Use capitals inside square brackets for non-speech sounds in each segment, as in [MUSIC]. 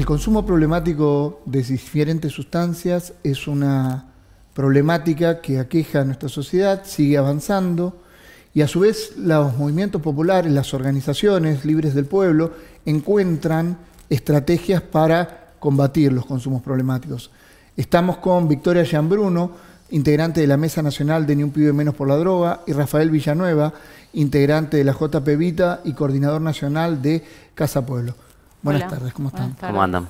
El consumo problemático de diferentes sustancias es una problemática que aqueja a nuestra sociedad, sigue avanzando y a su vez los movimientos populares, las organizaciones libres del pueblo encuentran estrategias para combatir los consumos problemáticos. Estamos con Victoria Gianbruno, integrante de la Mesa Nacional de Ni un Pibe Menos por la Droga, y Rafael Villanueva, integrante de la JP Vita y coordinador nacional de Casa Pueblo. Buenas tardes, ¿cómo están? ¿Cómo andan?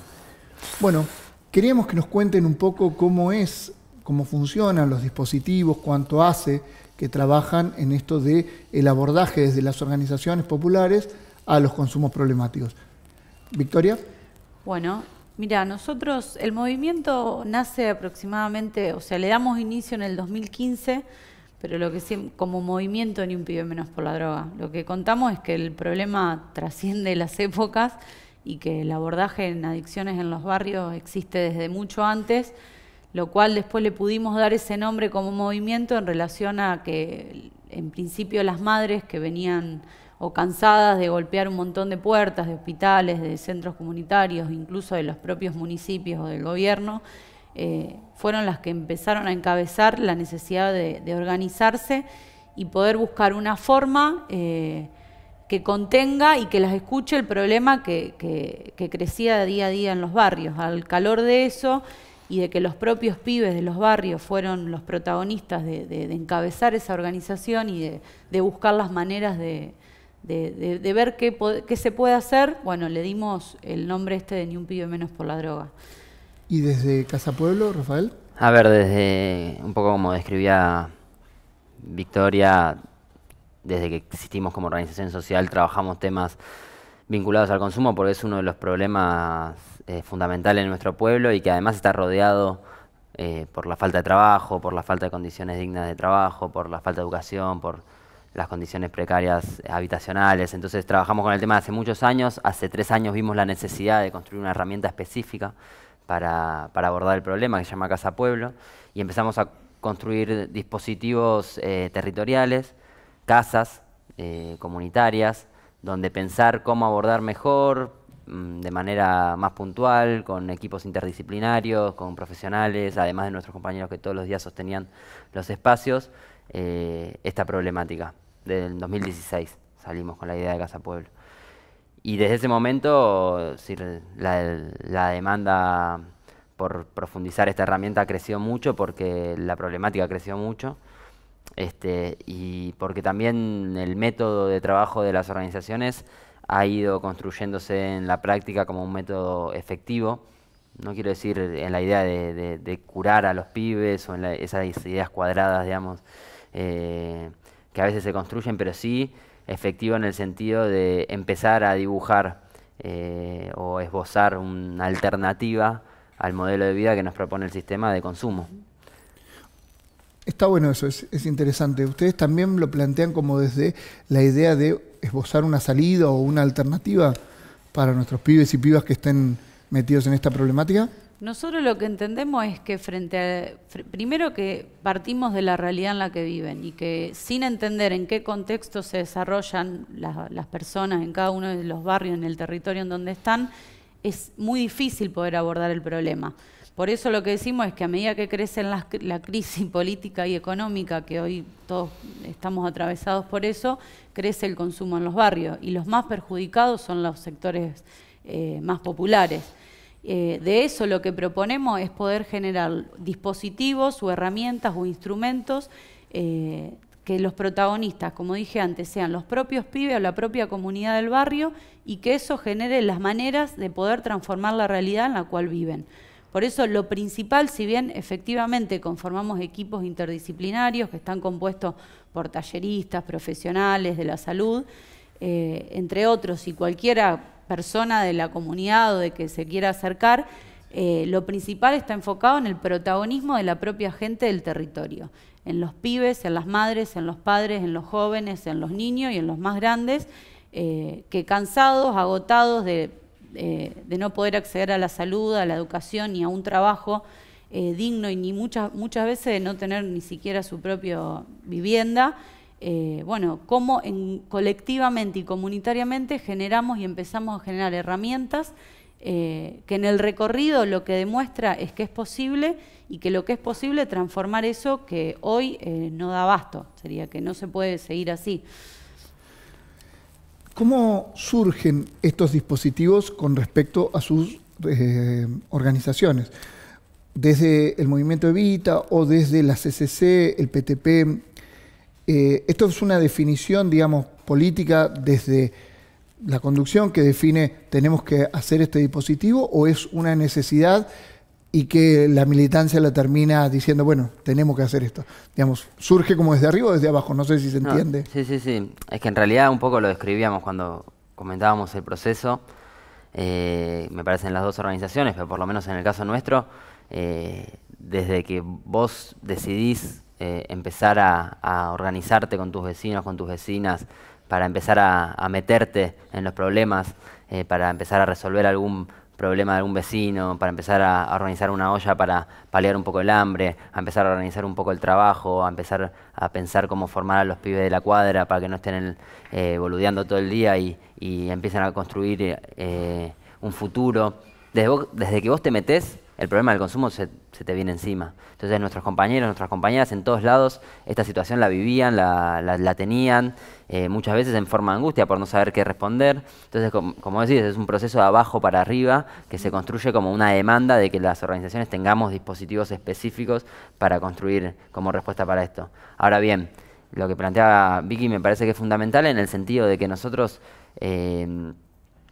Bueno, queríamos que nos cuenten un poco cómo es, cómo funcionan los dispositivos, cuánto hace que trabajan en esto de el abordaje desde las organizaciones populares a los consumos problemáticos. Victoria. Bueno, mira, nosotros el movimiento nace aproximadamente, o sea, le damos inicio en el 2015 pero lo que como movimiento ni un pibe menos por la droga. Lo que contamos es que el problema trasciende las épocas y que el abordaje en adicciones en los barrios existe desde mucho antes, lo cual después le pudimos dar ese nombre como movimiento en relación a que en principio las madres que venían o cansadas de golpear un montón de puertas, de hospitales, de centros comunitarios, incluso de los propios municipios o del gobierno, eh, fueron las que empezaron a encabezar la necesidad de, organizarse y poder buscar una forma eh, que contenga y que las escuche el problema que, que, crecía día a día en los barrios. Al calor de eso y de que los propios pibes de los barrios fueron los protagonistas de, encabezar esa organización y de, buscar las maneras de, ver qué, qué, se puede hacer, bueno, le dimos el nombre este de Ni un pibe menos por la droga. ¿Y desde Casa Pueblo, Rafael? A ver, desde un poco como describía Victoria, desde que existimos como organización social trabajamos temas vinculados al consumo porque es uno de los problemas eh, fundamentales en nuestro pueblo y que además está rodeado eh, por la falta de trabajo, por la falta de condiciones dignas de trabajo, por la falta de educación, por las condiciones precarias habitacionales. Entonces trabajamos con el tema hace muchos años, hace tres años vimos la necesidad de construir una herramienta específica para, abordar el problema que se llama Casa Pueblo y empezamos a construir dispositivos eh, territoriales casas eh, comunitarias donde pensar cómo abordar mejor, mm, de manera más puntual, con equipos interdisciplinarios, con profesionales, además de nuestros compañeros que todos los días sostenían los espacios, eh, esta problemática. Desde el 2016 salimos con la idea de Casa Pueblo. Y desde ese momento la demanda por profundizar esta herramienta creció mucho porque la problemática creció mucho. Este, y porque también el método de trabajo de las organizaciones ha ido construyéndose en la práctica como un método efectivo. No quiero decir en la idea de, curar a los pibes o en esas ideas cuadradas, eh, que a veces se construyen, pero sí efectivo en el sentido de empezar a dibujar eh, o esbozar una alternativa al modelo de vida que nos propone el sistema de consumo. Está bueno eso, es, interesante. Ustedes también lo plantean como desde la idea de esbozar una salida o una alternativa para nuestros pibes y pibas que estén metidos en esta problemática. Nosotros lo que entendemos es que frente a, primero que partimos de la realidad en la que viven y que sin entender en qué contexto se desarrollan las personas en cada uno de los barrios, en el territorio en donde están, es muy difícil poder abordar el problema. Por eso lo que decimos es que a medida que crece la, crisis [LAUGHS] política y económica, que hoy todos estamos atravesados por eso, crece el consumo en los barrios y los más perjudicados son los sectores eh, más populares. Eh, de eso lo que proponemos es poder generar dispositivos o herramientas o instrumentos eh, que los protagonistas, como dije antes, sean los propios pibes o la propia comunidad del barrio y que eso genere las maneras de poder transformar la realidad en la cual viven. Por eso lo principal, si bien efectivamente conformamos equipos interdisciplinarios que están compuestos por talleristas, profesionales de la salud, eh, entre otros, y cualquiera persona de la comunidad o de que se quiera acercar, eh, lo principal está enfocado en el protagonismo de la propia gente del territorio, en los pibes, en las madres, en los padres, en los jóvenes, en los niños y en los más grandes, eh, que cansados, agotados de eh, de no poder acceder a la salud, a la educación y a un trabajo eh, digno y ni muchas, muchas veces de no tener ni siquiera su propia vivienda. Eh, bueno, cómo colectivamente y comunitariamente generamos y empezamos a generar herramientas que en el recorrido lo que demuestra es que es posible y que lo que es posible transformar eso que hoy no da abasto, sería que no se puede seguir así. ¿Cómo surgen estos dispositivos con respecto a sus eh, organizaciones? Desde el movimiento Evita o desde la CCC, el PTP. Eh, esto es una definición, digamos, política desde la conducción que define tenemos que hacer este dispositivo o es una necesidad y que la militancia la termina diciendo, bueno, tenemos que hacer esto. Digamos, surge como desde arriba o desde abajo, no sé si se entiende. sí, sí, sí. Es que en realidad un poco lo describíamos cuando comentábamos el proceso, eh, me parece en las dos organizaciones, pero por lo menos en el caso nuestro, eh, desde que vos decidís eh, empezar a, organizarte con tus vecinos, con tus vecinas, para empezar a, a meterte en los problemas, para empezar a resolver algún problema de algún vecino, para empezar a, organizar una olla para paliar un poco el hambre, a empezar a organizar un poco el trabajo, a empezar a pensar cómo formar a los pibes de la cuadra para que no estén eh, boludeando todo el día y, empiezan empiecen a construir eh, un futuro. Desde, desde que vos te metés el problema del consumo se, te viene encima. Entonces nuestros compañeros, nuestras compañeras en todos lados esta situación la vivían, la, tenían, eh, muchas veces en forma de angustia por no saber qué responder. Entonces, como decís, es un proceso de abajo para arriba que se construye como una demanda de que las organizaciones tengamos dispositivos específicos para construir como respuesta para esto. Ahora bien, lo que planteaba Vicky me parece que es fundamental en el sentido de que nosotros... Eh,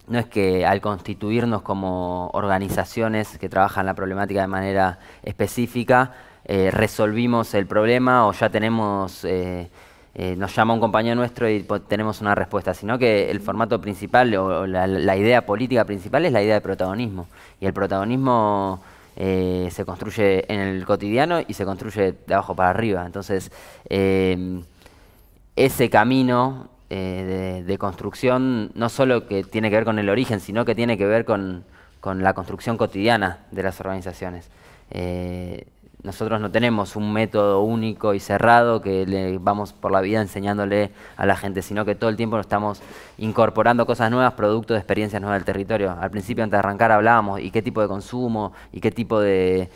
no es que al constituirnos como organizaciones que trabajan la problemática de manera específica, eh, resolvimos el problema o ya tenemos, eh, eh, nos llama un compañero nuestro y tenemos una respuesta, sino que el formato principal o la, la idea política principal es la idea de protagonismo. Y el protagonismo se construye en el cotidiano y se construye de abajo para arriba. Entonces, ese camino eh, de, construcción no solo que tiene que ver con el origen, sino que tiene que ver con, la construcción cotidiana de las organizaciones. Eh, nosotros no tenemos un método único y cerrado que le vamos por la vida enseñándole a la gente, sino que todo el tiempo estamos incorporando cosas nuevas, productos de experiencias nuevas del territorio. Al principio, antes de arrancar, hablábamos y qué tipo de consumo y qué tipo de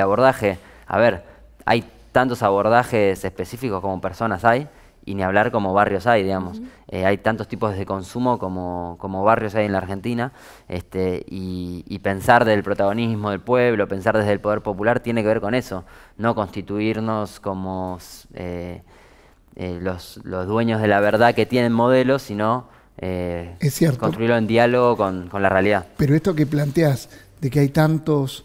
abordaje. A ver, hay tantos abordajes específicos como personas hay, y ni hablar como barrios hay, digamos. Eh, hay tantos tipos de consumo como, como barrios hay en la Argentina, este, y, y, pensar del protagonismo del pueblo, pensar desde el poder popular, tiene que ver con eso, no constituirnos como eh, eh, los, dueños de la verdad que tienen modelos, sino construirlo en diálogo con, con, la realidad. Pero esto que planteas, de que hay tantos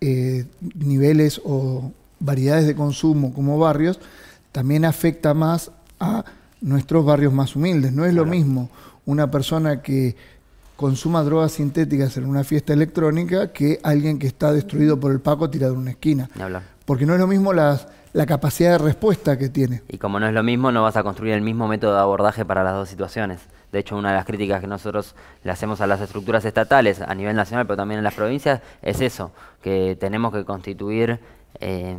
niveles o variedades de consumo como barrios, también afecta más a nuestros barrios más humildes. No es lo mismo una persona que consuma drogas sintéticas en una fiesta electrónica que alguien que está destruido por el Paco tirado en una esquina. Porque no es lo mismo la capacidad de respuesta que tiene. Y como no es lo mismo, no vas a construir el mismo método de abordaje para las dos situaciones. De hecho, una de las críticas que nosotros le hacemos a las estructuras estatales a nivel nacional, pero también en las provincias, es eso, que tenemos que constituir eh,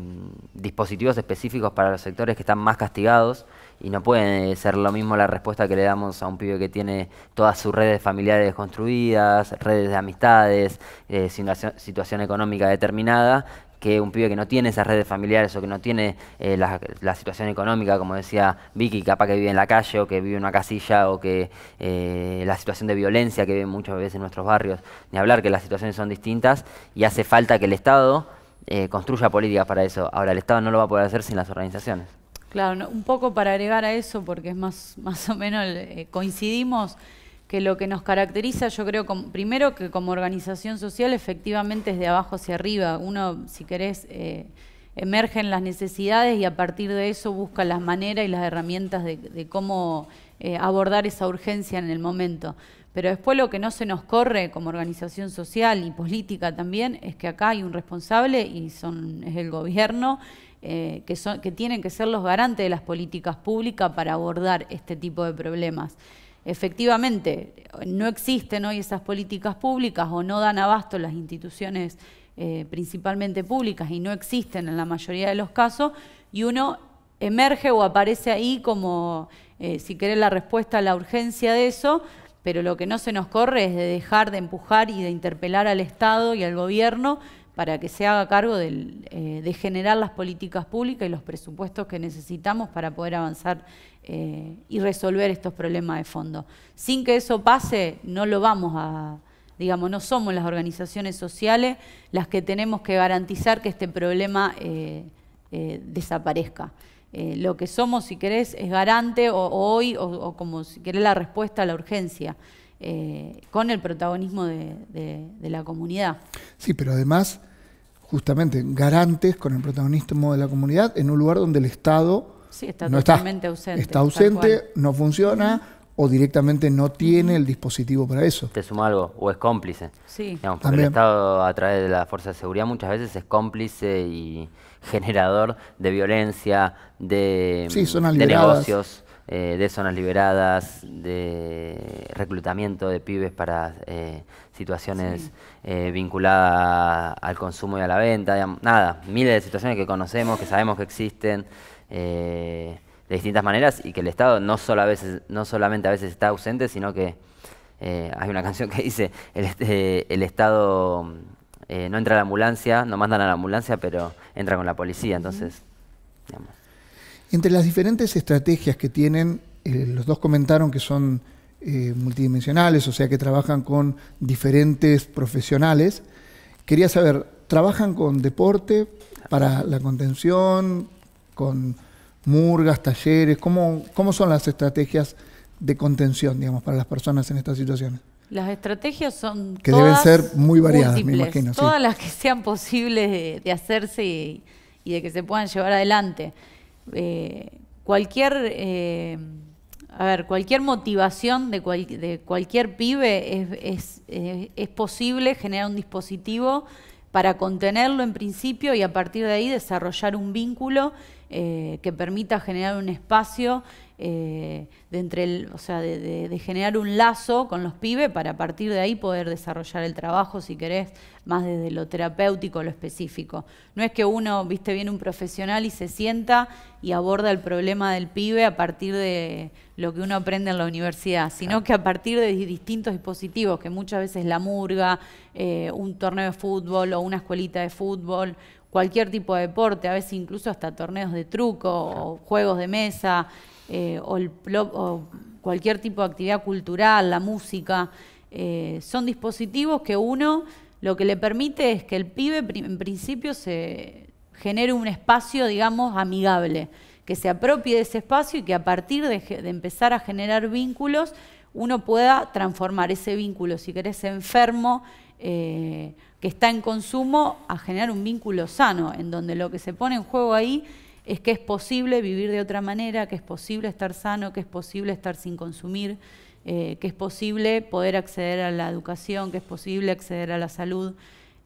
dispositivos específicos para los sectores que están más castigados y no puede ser lo mismo la respuesta que le damos a un pibe que tiene todas sus redes familiares construidas, redes de amistades, eh, situación económica determinada, que un pibe que no tiene esas redes familiares o que no tiene eh, la, situación económica, como decía Vicky, capaz que vive en la calle o que vive en una casilla o que eh, la situación de violencia que viven muchas veces en nuestros barrios, ni hablar que las situaciones son distintas y hace falta que el Estado eh, construya políticas para eso. Ahora, el Estado no lo va a poder hacer sin las organizaciones. Claro, un poco para agregar a eso, porque es más, [LAUGHS] más o menos eh, coincidimos que lo que nos caracteriza, yo creo, primero que como organización social efectivamente es de abajo hacia arriba. Uno, si querés, emerge eh, emergen las necesidades y a partir de eso busca las maneras y las herramientas de, cómo eh, abordar esa urgencia en el momento. Pero después lo que no se nos corre como organización social y política también es que acá hay un responsable y son, es el gobierno eh, que, son, que tienen que ser los garantes de las políticas públicas para abordar este tipo de problemas. Efectivamente, no existen hoy esas políticas públicas o no dan abasto las instituciones eh, principalmente públicas y no existen en la mayoría de los casos, y uno emerge o aparece ahí como, eh, si querés, la respuesta a la urgencia de eso, pero lo que no se nos corre es de dejar de empujar y de interpelar al Estado y al gobierno para que se haga cargo eh, de generar las políticas públicas y los presupuestos que necesitamos para poder avanzar eh, y resolver estos problemas de fondo. Sin que eso pase, no lo vamos a, digamos, no somos las organizaciones sociales las que tenemos que garantizar que este problema eh, desaparezca. lo que somos, si querés, es garante o, hoy, o, como si querés, la respuesta a la urgencia, con el protagonismo de, la comunidad. Sí, pero además justamente garantes con el protagonismo de la comunidad en un lugar donde el Estado está ausente, está ausente, no funciona o directamente no tiene el dispositivo para eso. Te sumo algo, o es cómplice. Sí. el Estado a través de la Fuerza de Seguridad muchas veces es cómplice y [LAUGHS] generador de violencia, de, de negocios. Eh, de zonas liberadas, de reclutamiento de pibes para eh, situaciones eh, vinculadas al consumo y a la venta, nada, miles de situaciones que conocemos, que sabemos que existen eh, de distintas maneras y que el Estado no, solo a veces, no solamente a veces está ausente, sino que eh, hay una [LAUGHS] canción que dice, el, Estado no entra a la ambulancia, no mandan a la ambulancia, pero entra con la policía, entonces, Entre las diferentes estrategias que tienen, los dos comentaron que son eh, multidimensionales, o sea que trabajan con diferentes profesionales. Quería saber, ¿trabajan con deporte para la contención, con murgas, talleres? ¿Cómo, son las estrategias de contención, digamos, para las personas en estas situaciones? Las estrategias son... Que deben ser muy variadas, me imagino. Todas las que sean posibles de, hacerse y, de que se puedan llevar adelante. Eh, cualquier... Eh, a ver, cualquier motivación de, de cualquier pibe es, posible generar un dispositivo para contenerlo en principio y a partir de ahí desarrollar un vínculo eh, que permita generar un espacio eh, de entre el, o sea, de, generar un lazo con los pibes para a partir de ahí poder desarrollar el trabajo, si querés, más desde lo terapéutico, lo específico. No es que uno, viste, bien un profesional y se sienta y aborda el problema del pibe a partir de lo que uno aprende en la universidad, sino que a partir de distintos dispositivos, que muchas veces la murga, eh, un torneo de fútbol o una escuelita de fútbol, cualquier tipo de deporte, a veces incluso hasta torneos de truco o juegos de mesa, eh, o, cualquier tipo de actividad cultural, la música, eh, son dispositivos que uno lo que le permite es que el pibe en principio se genere un espacio, digamos, amigable, que se apropie de ese espacio y que a partir de, empezar a generar vínculos, uno pueda transformar ese vínculo, si querés, enfermo, eh, que está en consumo, a generar un vínculo sano, en donde lo que se pone en juego ahí es que es posible vivir de otra manera, que es posible estar sano, que es posible estar sin consumir, eh, que es posible poder acceder a la educación, que es posible acceder a la salud.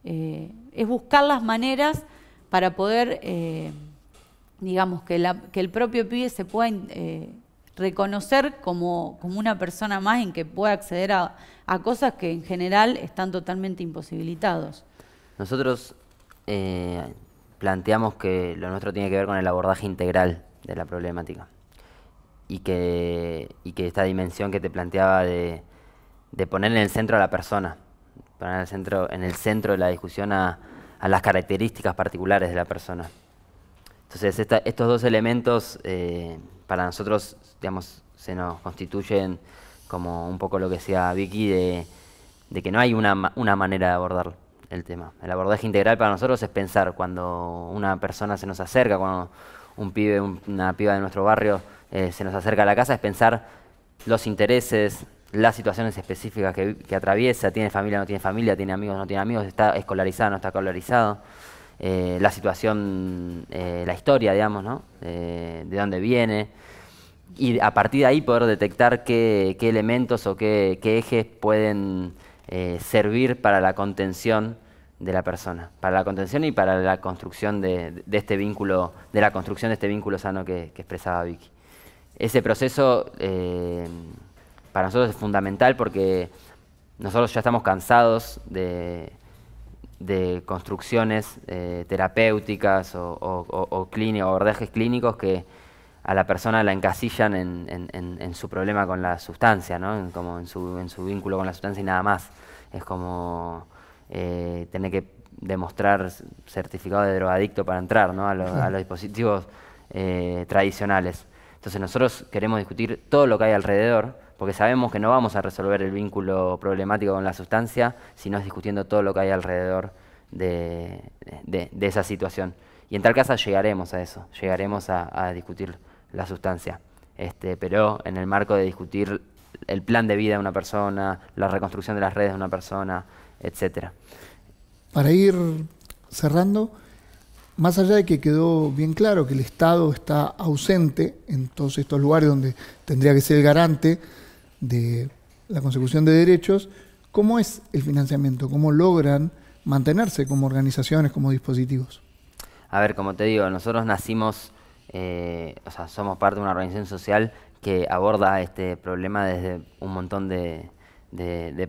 Eh, es buscar las maneras para poder, eh, digamos, que, el propio pibe se pueda reconocer como, como, una persona más en que pueda acceder a, cosas que en general están totalmente imposibilitados. Nosotros planteamos que lo nuestro tiene que ver con el abordaje integral de la problemática y que, que esta dimensión que te planteaba de, poner en el centro a la persona, poner en el centro, en el centro de la discusión a, las características particulares de la persona. Entonces estos dos elementos eh, para nosotros digamos, se nos constituyen como un poco lo que decía Vicky de, de que no hay una, una manera de abordarlo el tema. El abordaje integral para nosotros es pensar cuando una persona se nos acerca, cuando un pibe, una piba de nuestro barrio eh, se nos acerca a la casa, es pensar los intereses, las situaciones específicas que, atraviesa, tiene familia, no tiene familia, tiene amigos, no tiene amigos, está escolarizado, no está escolarizado, eh, la situación, eh, la historia, digamos, ¿no? de dónde viene. Y a partir de ahí poder detectar qué, qué elementos o qué, qué ejes pueden servir para la contención de la persona, para la contención y para la construcción de, este vínculo, de la construcción de este vínculo sano que, expresaba Vicky. Ese proceso eh, para nosotros es fundamental porque nosotros ya estamos cansados de, construcciones eh, terapéuticas o, ordejes o, clínicos que a la persona la encasillan en, su problema con la sustancia, ¿no? como en su, vínculo con la sustancia y nada más. Es como eh, tener que demostrar certificado de drogadicto para entrar a, los [LAUGHS] dispositivos eh, tradicionales. Entonces nosotros queremos discutir todo lo que hay alrededor, porque sabemos que no vamos a resolver el vínculo problemático con la sustancia, si no es discutiendo todo lo que hay alrededor de, esa situación. Y en tal caso llegaremos a eso, llegaremos a, discutir la sustancia. Este, pero en el marco de discutir el plan de vida de una persona, la reconstrucción de las redes de una persona, etc. Para ir cerrando, más allá de que quedó bien claro que el Estado está ausente en todos estos lugares donde tendría que ser el garante de la consecución de derechos, ¿cómo es el financiamiento? ¿Cómo logran mantenerse como organizaciones, como dispositivos? A ver, como te digo, nosotros nacimos, eh, o sea, somos parte de una organización social que aborda este problema desde un montón de,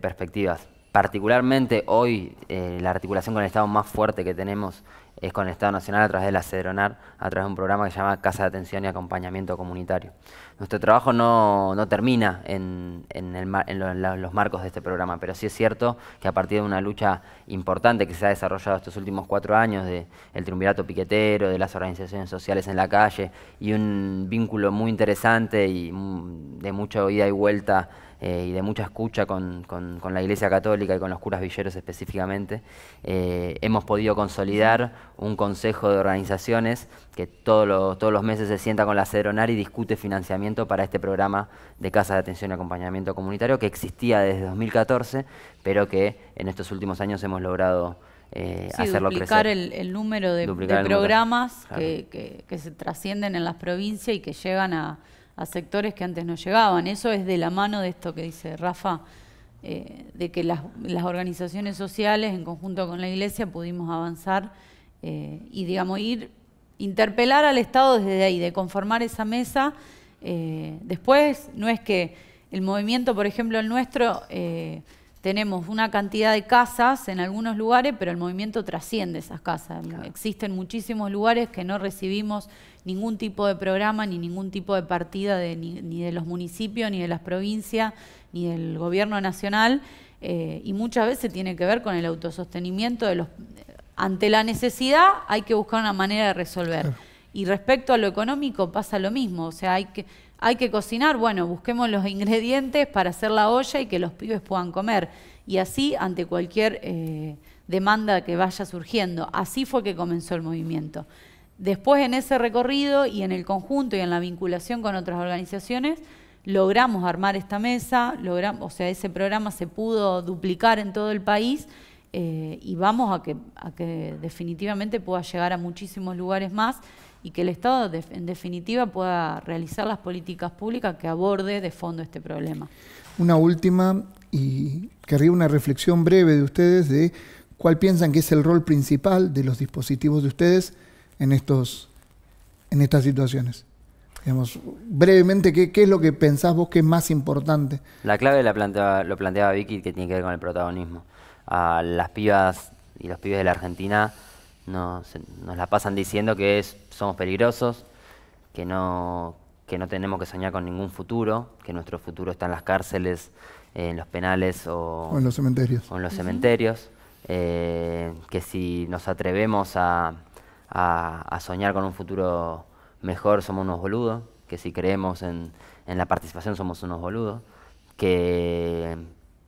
perspectivas. Particularmente hoy eh, la articulación con el Estado más fuerte que tenemos es con el Estado Nacional a través de la CEDRONAR, a través de un programa que se llama Casa de Atención y Acompañamiento Comunitario nuestro trabajo no, termina en, los marcos de este programa, pero sí es cierto que a partir de una lucha importante que se ha desarrollado estos últimos cuatro años del el triunvirato piquetero, de las organizaciones sociales en la calle y un vínculo muy interesante y mm, de mucha ida y vuelta eh, y de mucha escucha con, la Iglesia Católica y con los curas villeros específicamente, eh, hemos podido consolidar un consejo de organizaciones que todos los, todos los meses se sienta con la Cedronar y discute financiamiento para este programa de Casa de Atención y Acompañamiento Comunitario que existía desde 2014, pero que en estos últimos años hemos logrado eh, hacerlo duplicar crecer. El, el número de, programas Que, se trascienden en las provincias y que llegan a, sectores que antes no llegaban. Eso es de la mano de esto que dice Rafa, eh, de que las, organizaciones sociales en conjunto con la Iglesia pudimos avanzar eh, y, digamos, ir interpelar al Estado desde ahí, de conformar esa mesa eh, después, no es que el movimiento, por ejemplo, el nuestro, eh, tenemos una cantidad de casas en algunos lugares, pero el movimiento trasciende esas casas. Existen muchísimos lugares que no recibimos ningún tipo de programa ni ningún tipo de partida de, ni, de los municipios, ni de las provincias, ni del gobierno nacional. Eh, y muchas veces tiene que ver con el autosostenimiento de los... Ante la necesidad hay que buscar una manera de resolver. Y respecto a lo económico pasa lo mismo, o sea, hay que, hay que cocinar, bueno, busquemos los ingredientes para hacer la olla y que los pibes puedan comer. Y así ante cualquier eh, demanda que vaya surgiendo. Así fue que comenzó el movimiento. Después en ese recorrido y en el conjunto y en la vinculación con otras organizaciones, logramos armar esta mesa, logramos, o sea, ese programa se pudo duplicar en todo el país eh, y vamos a que, definitivamente pueda llegar a muchísimos lugares más y que el Estado en definitiva pueda realizar las políticas públicas que aborde de fondo este problema. Una última y querría una reflexión breve de ustedes de cuál piensan que es el rol principal de los dispositivos de ustedes en, estos, en estas situaciones. Digamos, brevemente, ¿qué, ¿qué, es lo que pensás vos que es más importante? La clave la planteaba, lo planteaba Vicky, que tiene que ver con el protagonismo a las pibas y los pibes de la Argentina nos, nos la pasan diciendo que es, somos peligrosos, que no, que no tenemos que soñar con ningún futuro, que nuestro futuro está en las cárceles, en los penales o, en los cementerios. en los cementerios. Eh, que si nos atrevemos a, soñar con un futuro mejor somos unos boludos, que si creemos en, en la participación somos unos boludos, que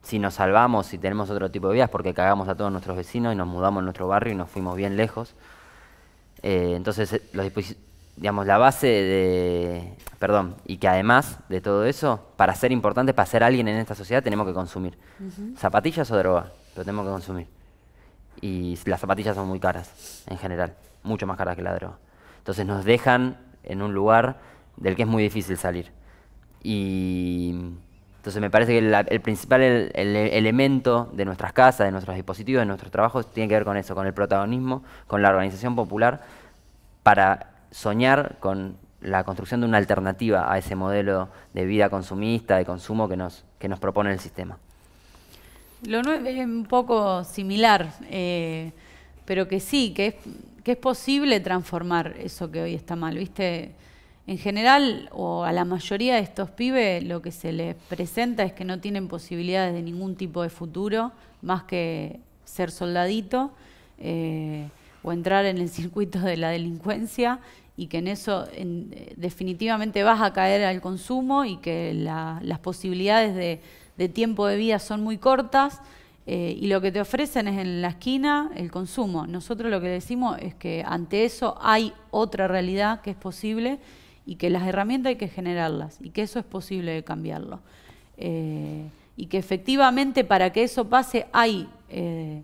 si nos salvamos, si tenemos otro tipo de vidas, porque cagamos a todos nuestros vecinos y nos mudamos en nuestro barrio y nos fuimos bien lejos. Eh, entonces, eh, los digamos, la base de... Perdón, y que además de todo eso, para ser importante, para ser alguien en esta sociedad, tenemos que consumir. Zapatillas o droga, lo tenemos que consumir. Y las zapatillas son muy caras, en general, mucho más caras que la droga. Entonces nos dejan en un lugar del que es muy difícil salir. Y entonces me parece que el principal elemento de nuestras casas, de nuestros dispositivos, de nuestros trabajos, tiene que ver con eso, con el protagonismo, con la organización popular, para soñar con la construcción de una alternativa a ese modelo de vida consumista, de consumo que nos, que nos propone el sistema. Lo nuevo es un poco similar, eh, pero que sí, que es, que es posible transformar eso que hoy está mal, ¿viste? en general o a la mayoría de estos pibes lo que se les presenta es que no tienen posibilidades de ningún tipo de futuro más que ser soldadito eh, o entrar en el [LAUGHS] circuito de la delincuencia y que en eso eh, definitivamente vas a caer al consumo y que las posibilidades de, tiempo de vida son muy cortas eh, y lo que te ofrecen es en la esquina el consumo. Nosotros lo que decimos es que ante eso hay otra realidad que es posible y que las herramientas hay que generarlas y que eso es posible de cambiarlo. Eh, y que efectivamente para que eso pase hay eh,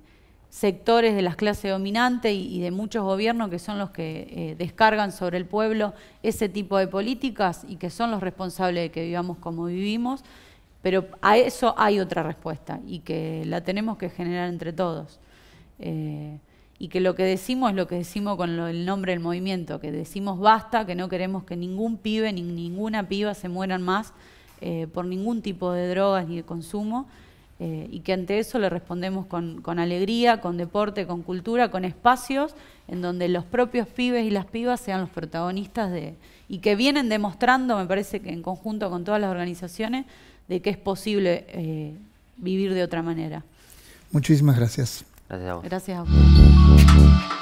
sectores de las clases dominantes y, de muchos gobiernos que son los que eh, descargan sobre el pueblo ese tipo de políticas y que son los responsables de que vivamos como vivimos, pero a eso hay otra respuesta y que la tenemos que generar entre todos y que lo que decimos es lo que decimos con el nombre del movimiento, que decimos basta, que no queremos que ningún pibe ni ninguna piba se mueran más eh, por ningún tipo de drogas ni de consumo, eh, y que ante eso le respondemos con, alegría, con deporte, con cultura, con espacios en donde los propios pibes y las pibas sean los protagonistas de, y que vienen demostrando, me parece que en conjunto con todas las organizaciones, de que es posible eh, vivir de otra manera. Muchísimas gracias. Gracias a vos. Gracias a vos. Thank you.